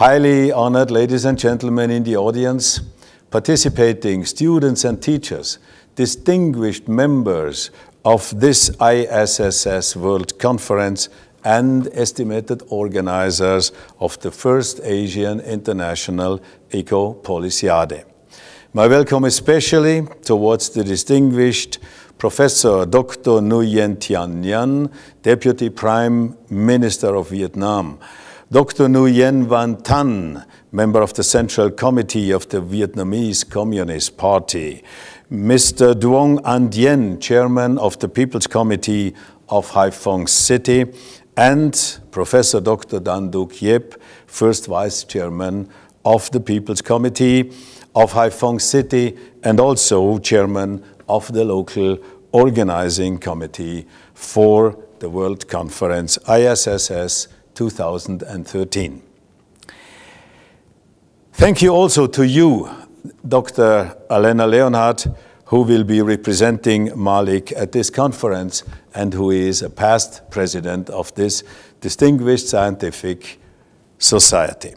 Highly honored ladies and gentlemen in the audience, participating students and teachers, distinguished members of this ISSS World Conference and estimated organizers of the first Asian International Eco Policiade. My welcome especially towards the distinguished Professor Dr. Nguyen Tian Nhan, Deputy Prime Minister of Vietnam, Dr. Nguyen Van Thanh, member of the Central Committee of the Vietnamese Communist Party, Mr. Duong Anh Dien, chairman of the People's Committee of Haiphong City, and Professor Dr. Dan Duc Yip, first vice chairman of the People's Committee of Haiphong City and also chairman of the local organizing committee for the World Conference ISSS 2013. Thank you also to you, Dr. Alena Leonhardt, who will be representing Malik at this conference and who is a past president of this distinguished scientific society.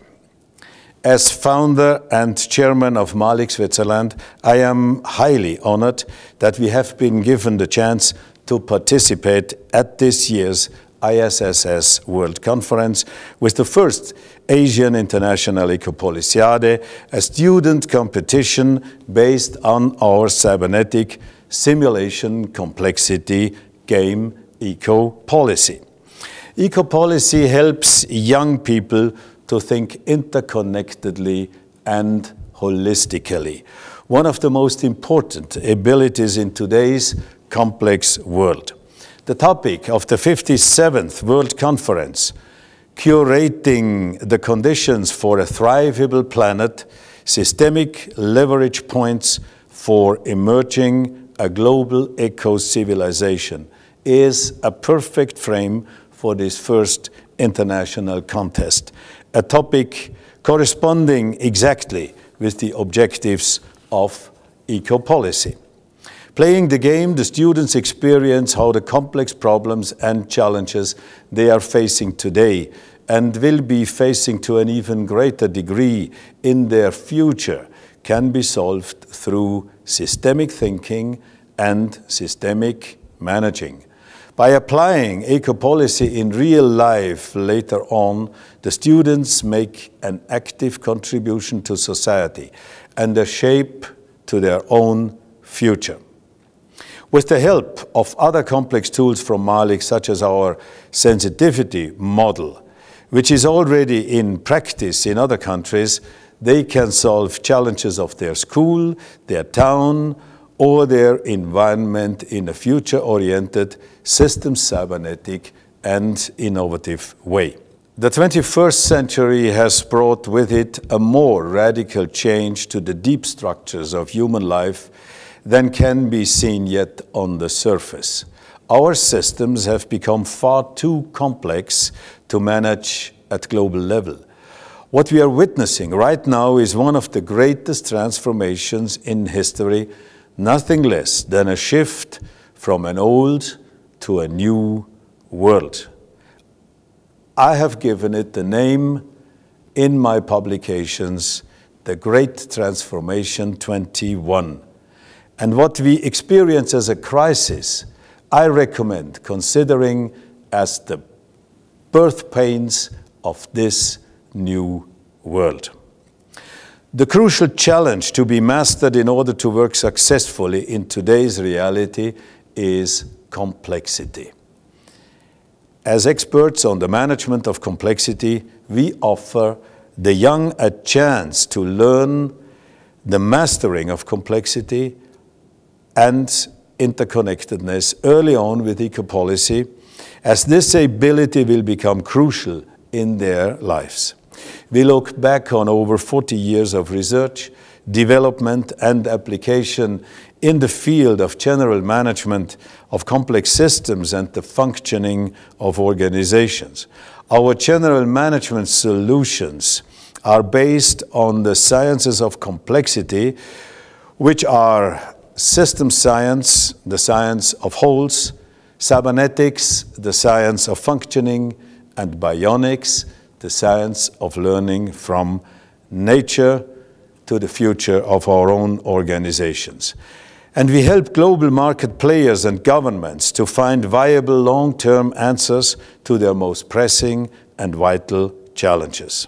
As founder and chairman of Malik Switzerland, I am highly honored that we have been given the chance to participate at this year's ISSS World Conference with the first Asian International Ecopolisiade, a student competition based on our cybernetic simulation complexity game eco policy. Eco policy helps young people to think interconnectedly and holistically, one of the most important abilities in today's complex world. The topic of the 57th World Conference, Curating the Conditions for a Thrivable Planet, Systemic Leverage Points for Emerging a Global Eco-Civilization, is a perfect frame for this first international contest, a topic corresponding exactly with the objectives of eco-policy. Playing the game, the students experience how the complex problems and challenges they are facing today and will be facing to an even greater degree in their future can be solved through systemic thinking and systemic managing. By applying eco policy in real life later on, the students make an active contribution to society and a shape to their own future. With the help of other complex tools from Malik, such as our sensitivity model, which is already in practice in other countries, they can solve challenges of their school, their town, or their environment in a future-oriented, system cybernetic and innovative way. The 21st century has brought with it a more radical change to the deep structures of human life than can be seen yet on the surface. Our systems have become far too complex to manage at global level. What we are witnessing right now is one of the greatest transformations in history, nothing less than a shift from an old to a new world. I have given it the name in my publications, The Great Transformation 21. And what we experience as a crisis, I recommend considering as the birth pains of this new world. The crucial challenge to be mastered in order to work successfully in today's reality is complexity. As experts on the management of complexity, we offer the young a chance to learn the mastering of complexity and interconnectedness early on with eco policy, as this ability will become crucial in their lives. We look back on over 40 years of research, development, and application in the field of general management of complex systems and the functioning of organizations. Our general management solutions are based on the sciences of complexity, which are system science, the science of wholes, cybernetics, the science of functioning, and bionics, the science of learning from nature to the future of our own organizations. And we help global market players and governments to find viable long-term answers to their most pressing and vital challenges.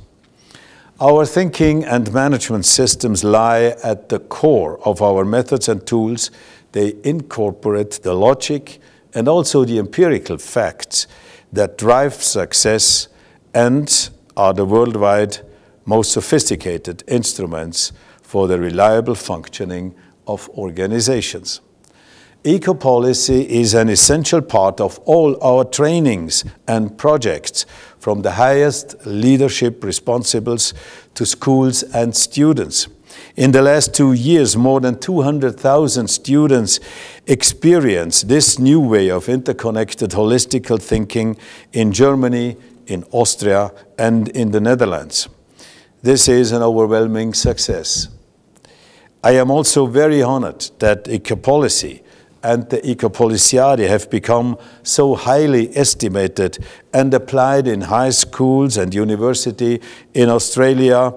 Our thinking and management systems lie at the core of our methods and tools. They incorporate the logic and also the empirical facts that drive success and are the worldwide most sophisticated instruments for the reliable functioning of organizations. Eco policy is an essential part of all our trainings and projects, from the highest leadership responsibles to schools and students. In the last two years, more than 200,000 students experienced this new way of interconnected holistical thinking in Germany, in Austria, and in the Netherlands. This is an overwhelming success. I am also very honored that eco policy and the Ecopoliciade have become so highly estimated and applied in high schools and university in Australia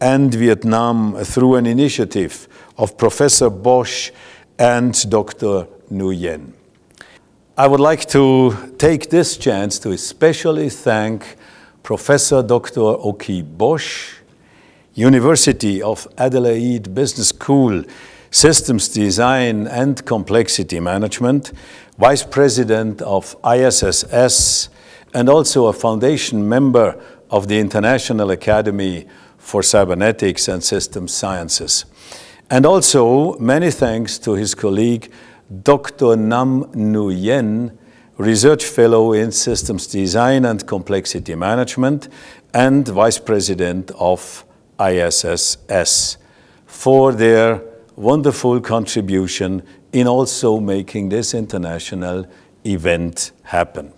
and Vietnam through an initiative of Professor Bosch and Dr. Nguyen. I would like to take this chance to especially thank Professor Dr. Oki Bosch, University of Adelaide Business School Systems Design and Complexity Management, Vice President of ISSS, and also a foundation member of the International Academy for Cybernetics and Systems Sciences. And also, many thanks to his colleague, Dr. Nam Nguyen, Research Fellow in Systems Design and Complexity Management and Vice President of ISSS for their wonderful contribution in also making this international event happen.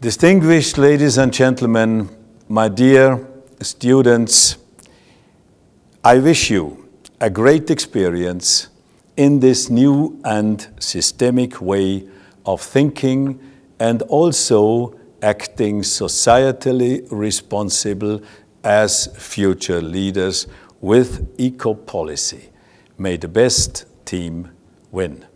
Distinguished ladies and gentlemen, my dear students, I wish you a great experience in this new and systemic way of thinking and also acting societally responsible as future leaders with eco policy. May the best team win.